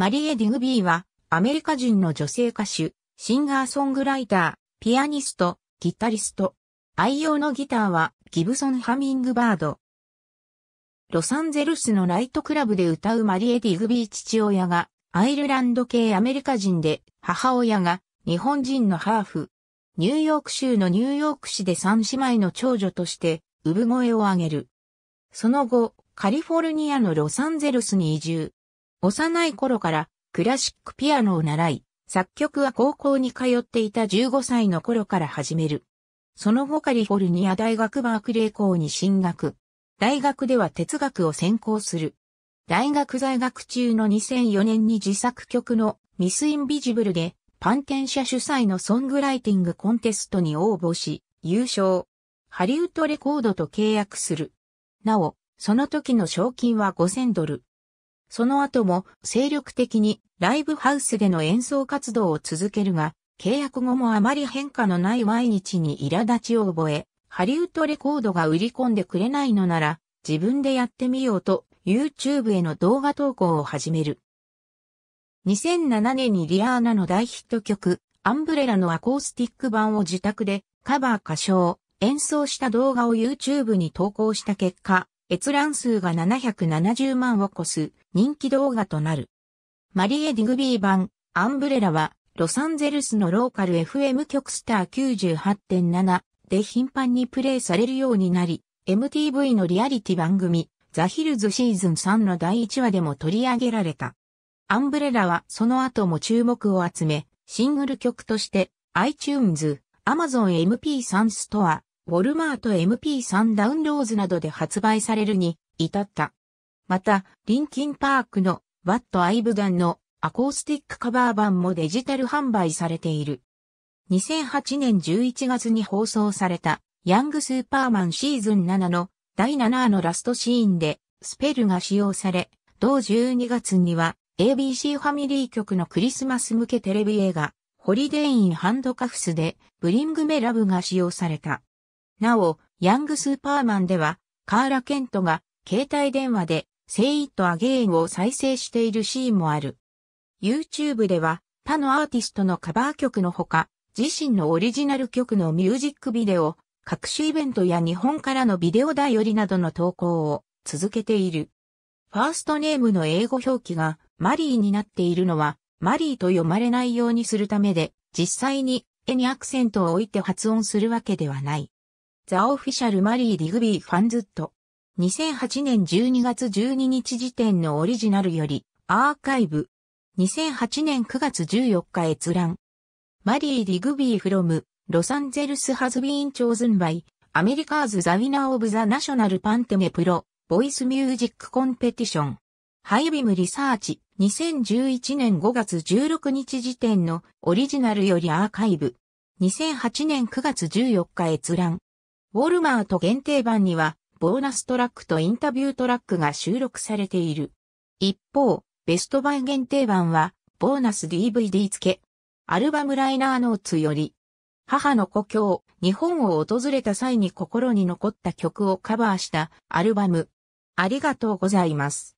マリエ・ディグビーは、アメリカ人の女性歌手、シンガーソングライター、ピアニスト、ギタリスト。愛用のギターは、ギブソン・ハミングバード。ロサンゼルスのライトクラブで歌うマリエ・ディグビー父親が、アイルランド系アメリカ人で、母親が、日本人のハーフ。ニューヨーク州のニューヨーク市で三姉妹の長女として、産声を上げる。その後、カリフォルニアのロサンゼルスに移住。幼い頃からクラシックピアノを習い、作曲は高校に通っていた15歳の頃から始める。その後カリフォルニア大学バークレー校に進学。大学では哲学を専攻する。大学在学中の2004年に自作曲のミス・インビジブルでパンテン社主催のソングライティングコンテストに応募し、優勝。ハリウッドレコードと契約する。なお、その時の賞金は5000ドル。その後も精力的にライブハウスでの演奏活動を続けるが、契約後もあまり変化のない毎日に苛立ちを覚え、ハリウッドレコードが売り込んでくれないのなら、自分でやってみようと、YouTube への動画投稿を始める。2007年にリアーナの大ヒット曲、アンブレラのアコースティック版を自宅でカバー歌唱、演奏した動画を YouTube に投稿した結果、閲覧数が770万を超す人気動画となる。マリエ・ディグビー版、アンブレラは、ロサンゼルスのローカル FM 局スター98.7で頻繁にプレイされるようになり、MTV のリアリティ番組、ザ・ヒルズシーズン3の第1話でも取り上げられた。アンブレラはその後も注目を集め、シングル曲として iTunes、Amazon MP3 ストア、ウォルマート MP3 ダウンローズなどで発売されるに至った。また、リンキンパークの What I've Done のアコースティックカバー版もデジタル販売されている。2008年11月に放送されたヤングスーパーマンシーズン7の第7話のラストシーンでスペルが使用され、同12月には ABC ファミリー局のクリスマス向けテレビ映画ホリデインハンドカフスでブリングメラブが使用された。なお、ヤングスーパーマンでは、カーラ・ケントが携帯電話でセイイット・アゲインを再生しているシーンもある。YouTube では他のアーティストのカバー曲のほか、自身のオリジナル曲のミュージックビデオ、各種イベントや日本からのビデオ頼りなどの投稿を続けている。ファーストネームの英語表記がマリーになっているのは、マリーと読まれないようにするためで、実際に絵にアクセントを置いて発音するわけではない。ザ・オフィシャル・マリー・ディグビー・ファンズット。2008年12月12日時点のオリジナルより、アーカイブ。2008年9月14日閲覧。マリー・ディグビー・フロム、ロサンゼルス・ハズビーン・チョーズン・バイ、アメリカーズ・ザ・ウィナー・オブ・ザ・ナショナル・パンテメ・プロ、ボイス・ミュージック・コンペティション。ハイビム・リサーチ、2011年5月16日時点のオリジナルよりアーカイブ。2008年9月14日閲覧。ウォルマート限定版には、ボーナストラックとインタビュートラックが収録されている。一方、ベストバイ限定版は、ボーナス DVD 付け。アルバムライナーノーツより、母の故郷、日本を訪れた際に心に残った曲をカバーしたアルバム。ありがとうございます。